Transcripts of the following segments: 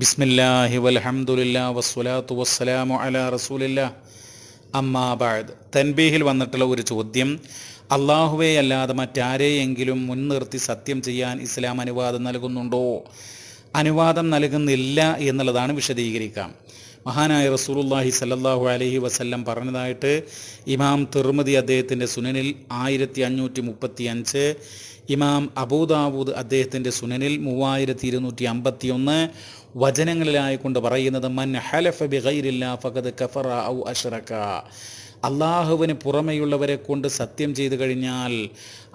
ബിസ്മില്ലാഹി വൽഹംദുലില്ലാ വസ്സലാത്തു വസ്സലാമു അലാ റസൂലില്ല അമ്മാബാദ് തൻബീഹിൽ വന്നിട്ടുള്ള ഒരു ചോദ്യം അള്ളാഹുവെ അല്ലാതെ മറ്റാരെയെങ്കിലും മുൻനിർത്തി സത്യം ചെയ്യാൻ ഇസ്ലാം അനുവാദം നൽകുന്നുണ്ടോ അനുവാദം നൽകുന്നില്ല എന്നുള്ളതാണ് വിശദീകരിക്കാം മഹാനായ റസൂറുല്ലാഹി സല്ലാഹു അലഹി വസ്ല്ലം പറഞ്ഞതായിട്ട് ഇമാം തിർമതി അദ്ദേഹത്തിൻ്റെ സുനനിൽ ആയിരത്തി അഞ്ഞൂറ്റി മുപ്പത്തി അഞ്ച് ഇമാം അബൂദാവൂദ് അദ്ദേഹത്തിൻ്റെ സുനനിൽ മൂവായിരത്തി ഇരുന്നൂറ്റി അമ്പത്തി ഒന്ന് വചനങ്ങളിലായിക്കൊണ്ട് പറയുന്നത് മൻ ഹലഫ് ബിഹൈരില്ല ഫഗദ് കഫറ ഔ അഷറക്ക അള്ളാഹുവിന് പുറമെയുള്ളവരെ കൊണ്ട് സത്യം ചെയ്തു കഴിഞ്ഞാൽ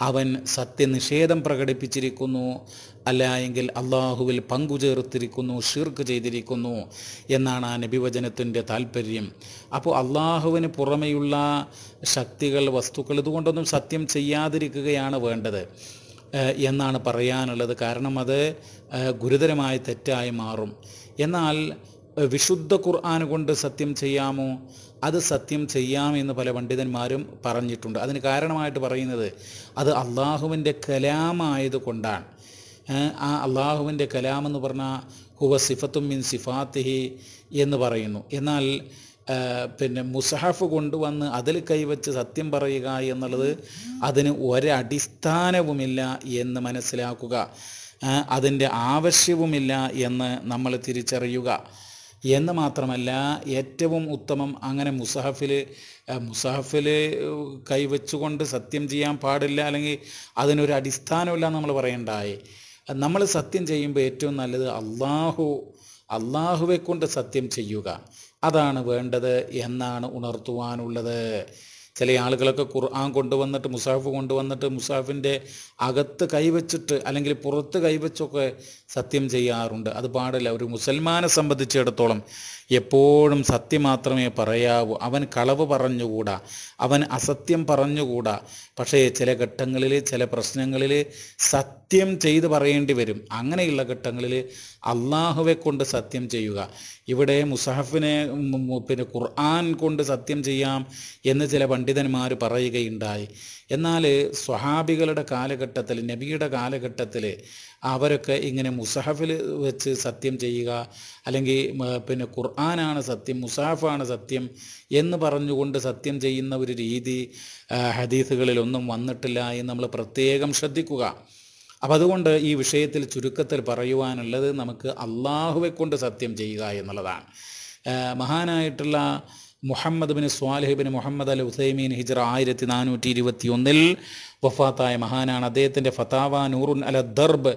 അവൻ സത്യനിഷേധം പ്രകടിപ്പിച്ചിരിക്കുന്നു അല്ല എങ്കിൽ അള്ളാഹുവിൽ പങ്കുചേർത്തിരിക്കുന്നു ഷീർക്ക് ചെയ്തിരിക്കുന്നു എന്നാണ് ആ നബിവചനത്തിൻ്റെ താല്പര്യം അപ്പോൾ അള്ളാഹുവിന് പുറമെയുള്ള ശക്തികൾ വസ്തുക്കൾ ഇതുകൊണ്ടൊന്നും സത്യം ചെയ്യാതിരിക്കുകയാണ് വേണ്ടത് എന്നാണ് പറയാനുള്ളത് കാരണം അത് ഗുരുതരമായ തെറ്റായി മാറും എന്നാൽ വിശുദ്ധ ഖുർആൻ കൊണ്ട് സത്യം ചെയ്യാമോ അത് സത്യം ചെയ്യാമെന്ന് പല പണ്ഡിതന്മാരും പറഞ്ഞിട്ടുണ്ട് അതിന് കാരണമായിട്ട് പറയുന്നത് അത് അള്ളാഹുവിൻ്റെ കൊണ്ടാണ് ആ അള്ളാഹുവിൻ്റെ കലാം എന്ന് പറഞ്ഞാൽ ഹുവ സിഫത്തും മിൻ സിഫാത്തിഹി എന്ന് പറയുന്നു എന്നാൽ പിന്നെ മുസഹഫ് കൊണ്ടുവന്ന് അതിൽ കൈവച്ച് സത്യം പറയുക എന്നുള്ളത് അതിന് ഒരടിസ്ഥാനവുമില്ല എന്ന് മനസ്സിലാക്കുക അതിൻ്റെ ആവശ്യവുമില്ല എന്ന് നമ്മൾ തിരിച്ചറിയുക എന്ന് മാത്രമല്ല ഏറ്റവും ഉത്തമം അങ്ങനെ മുസഹഫിൽ മുസഹഫിൽ കൈവച്ചുകൊണ്ട് സത്യം ചെയ്യാൻ പാടില്ല അല്ലെങ്കിൽ അതിനൊരു അടിസ്ഥാനമില്ല നമ്മൾ പറയണ്ടായി നമ്മൾ സത്യം ചെയ്യുമ്പോൾ ഏറ്റവും നല്ലത് അള്ളാഹു അള്ളാഹുവെ കൊണ്ട് സത്യം ചെയ്യുക അതാണ് വേണ്ടത് എന്നാണ് ഉണർത്തുവാനുള്ളത് ചില ആളുകളൊക്കെ ഖുർആൻ കൊണ്ടുവന്നിട്ട് മുസാഫ് കൊണ്ടുവന്നിട്ട് മുസാഫിൻ്റെ അകത്ത് കൈവച്ചിട്ട് അല്ലെങ്കിൽ പുറത്ത് കൈവച്ചൊക്കെ സത്യം ചെയ്യാറുണ്ട് അത് പാടില്ല ഒരു മുസൽമാനെ സംബന്ധിച്ചിടത്തോളം എപ്പോഴും സത്യം മാത്രമേ പറയാവൂ അവൻ കളവ് പറഞ്ഞുകൂടാ അവൻ അസത്യം പറഞ്ഞുകൂടാ പക്ഷേ ചില ഘട്ടങ്ങളിൽ ചില പ്രശ്നങ്ങളിൽ സത്യം ചെയ്ത് പറയേണ്ടി വരും അങ്ങനെയുള്ള ഘട്ടങ്ങളിൽ അള്ളാഹുവെ കൊണ്ട് സത്യം ചെയ്യുക ഇവിടെ മുസാഫിനെ പിന്നെ ഖുർആൻ കൊണ്ട് സത്യം ചെയ്യാം എന്ന് ചില പണ്ഡിതന്മാർ പറയുകയുണ്ടായി എന്നാൽ സ്വഹാബികളുടെ കാലഘട്ടത്തിൽ നബിയുടെ കാലഘട്ടത്തിൽ അവരൊക്കെ ഇങ്ങനെ മുസഹഫിൽ വെച്ച് സത്യം ചെയ്യുക അല്ലെങ്കിൽ പിന്നെ ഖുർആനാണ് സത്യം മുസാഫാണ് സത്യം എന്ന് പറഞ്ഞുകൊണ്ട് സത്യം ചെയ്യുന്ന ഒരു രീതി ഹദീസുകളിലൊന്നും വന്നിട്ടില്ല എന്ന് നമ്മൾ പ്രത്യേകം ശ്രദ്ധിക്കുക അപ്പം അതുകൊണ്ട് ഈ വിഷയത്തിൽ ചുരുക്കത്തിൽ പറയുവാനുള്ളത് നമുക്ക് അള്ളാഹുവെ കൊണ്ട് സത്യം ചെയ്യുക എന്നുള്ളതാണ് മഹാനായിട്ടുള്ള Muhammad bin Salih bin Muhammad al Uthaymeen ഹിജ്റ ആയിരത്തി നാനൂറ്റി ഇരുപത്തി ഒന്നിൽ വഫാത്തായ മഹാനാണ് അദ്ദേഹത്തിൻ്റെ ഫതാവ നൂറുൻ അല ദർബ്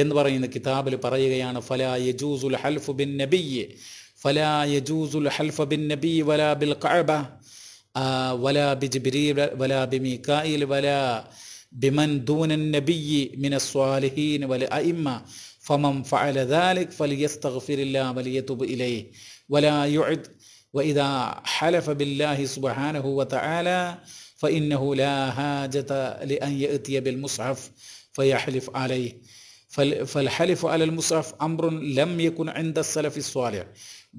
എന്ന് പറയുന്ന കിതാബിൽ പറയുകയാണ് ഫലാ യജൂസുൽ ഹൽഫ് ബിൻ നബി ഫലാ യജൂസുൽ ഹൽഫ് ബിൻ നബി വലാ ബിൽ കഅബ വലാ ബി ജിബ്രീൽ വലാ ബി മീകായിൽ വലാ ബിമൻ ദൂനൻ നബി മിന സ്വാലിഹീൻ വല അയിമ്മ ഫമം ഫഅല ദാലിക് فليستغفر الله وليتوب إليه വലാ يعد وإذا حلف بالله سبحانه وتعالى فإنه لا حاجة لأن يأتي بالمصحف فيحلف عليه فالحلف على المصحف أمر لم يكن عند السلف الصالح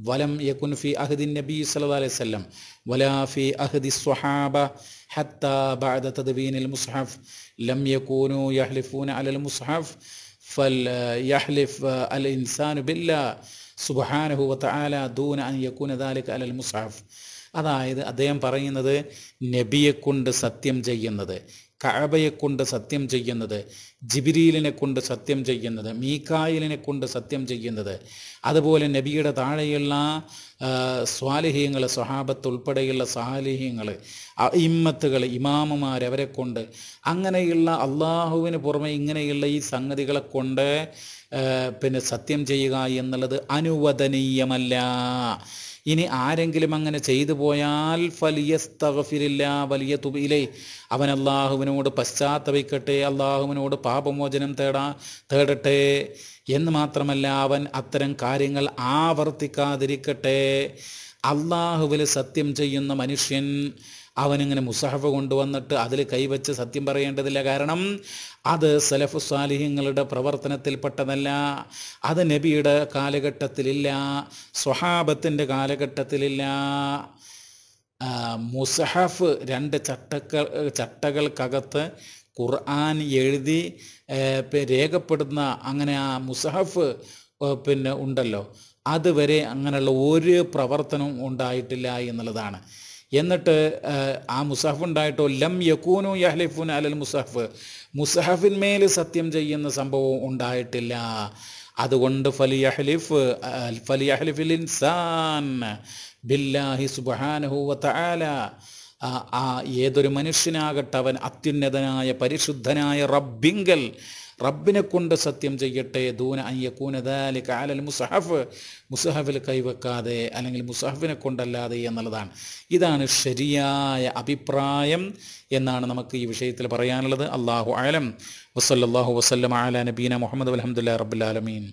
ولم يكن في أهد النبي صلى الله عليه وسلم ولا في أهد الصحابة حتى بعد تدوين المصحف لم يكونوا يحلفون على المصحف فليحلف الإنسان بالله സുബഹാനുഭൂവത്ത് ആല ദൂന അൻ യക്കൂന ദാലിക് അലൽ മുസാഫ് അതായത് അദ്ദേഹം പറയുന്നത് നബിയെ സത്യം ചെയ്യുന്നത് കഅബയെ കൊണ്ട് സത്യം ചെയ്യുന്നത് ജിബിരീലിനെ കൊണ്ട് സത്യം ചെയ്യുന്നത് മീക്കായിലിനെ കൊണ്ട് സത്യം ചെയ്യുന്നത് അതുപോലെ നബിയുടെ താഴെയുള്ള സ്വാലിഹ്യങ്ങൾ സ്വഹാബത്ത് ഉൾപ്പെടെയുള്ള സാലിഹ്യങ്ങൾ ഇമ്മത്തുകൾ ഇമാമുമാർ അവരെ കൊണ്ട് അങ്ങനെയുള്ള അള്ളാഹുവിന് പുറമെ ഇങ്ങനെയുള്ള ഈ സംഗതികളെ കൊണ്ട് പിന്നെ സത്യം ചെയ്യുക എന്നുള്ളത് അനുവദനീയമല്ല ഇനി ആരെങ്കിലും അങ്ങനെ ചെയ്തു പോയാൽ ഫലിയസ്തഗഫിരില്ല വലിയ തുബിയിലെ അവൻ അള്ളാഹുവിനോട് പശ്ചാത്തപിക്കട്ടെ അള്ളാഹുവിനോട് പാപമോചനം തേടാ തേടട്ടെ എന്ന് മാത്രമല്ല അവൻ അത്തരം കാര്യങ്ങൾ ആവർത്തിക്കാതിരിക്കട്ടെ അള്ളാഹുവിൽ സത്യം ചെയ്യുന്ന മനുഷ്യൻ അവനിങ്ങനെ മുസഹഫ് കൊണ്ടുവന്നിട്ട് അതിൽ കൈവച്ച് സത്യം പറയേണ്ടതില്ല കാരണം അത് സലഫ് സാലിഹ്യങ്ങളുടെ പ്രവർത്തനത്തിൽപ്പെട്ടതല്ല അത് നബിയുടെ കാലഘട്ടത്തിലില്ല സ്വഹാബത്തിൻ്റെ കാലഘട്ടത്തിലില്ല മുസഹഫ് രണ്ട് ചട്ടക്ക ചട്ടകൾക്കകത്ത് ഖുർആൻ എഴുതി രേഖപ്പെടുന്ന അങ്ങനെ ആ മുസഹഫ് പിന്നെ ഉണ്ടല്ലോ അതുവരെ അങ്ങനെയുള്ള ഒരു പ്രവർത്തനവും ഉണ്ടായിട്ടില്ല എന്നുള്ളതാണ് എന്നിട്ട് ആ മുസഹഫ് ഉണ്ടായിട്ടോ ലം യക്കൂനു യഹ്ലിഫുൻ അലൽ മുസഹഫ് മുസഹഫിന്മേൽ സത്യം ചെയ്യുന്ന സംഭവം ഉണ്ടായിട്ടില്ല അതുകൊണ്ട് ഫലി യഹ്ലിഫ് ഫലി യഹ്ലിഫിൽ ഇൻസാൻ ബില്ലാഹി സുബാനഹു വ തആല ആ ഏതൊരു മനുഷ്യനാകട്ടെ അവൻ അത്യുന്നതനായ പരിശുദ്ധനായ റബ്ബിങ്കൽ റബ്ബിനെ കൊണ്ട് സത്യം ചെയ്യട്ടെ ദൂന അയ്യക്കൂനദാലി കാലൽ മുസഹഫ് മുസഹഫിൽ കൈവെക്കാതെ അല്ലെങ്കിൽ മുസഹഫിനെ കൊണ്ടല്ലാതെ എന്നുള്ളതാണ് ഇതാണ് ശരിയായ അഭിപ്രായം എന്നാണ് നമുക്ക് ഈ വിഷയത്തിൽ പറയാനുള്ളത് അള്ളാഹു ആലം വസല്ലാഹു വസ്ലം ആല നബീന മുഹമ്മദ് അലഹമുല്ലാ റബ്ബുലാലമീൻ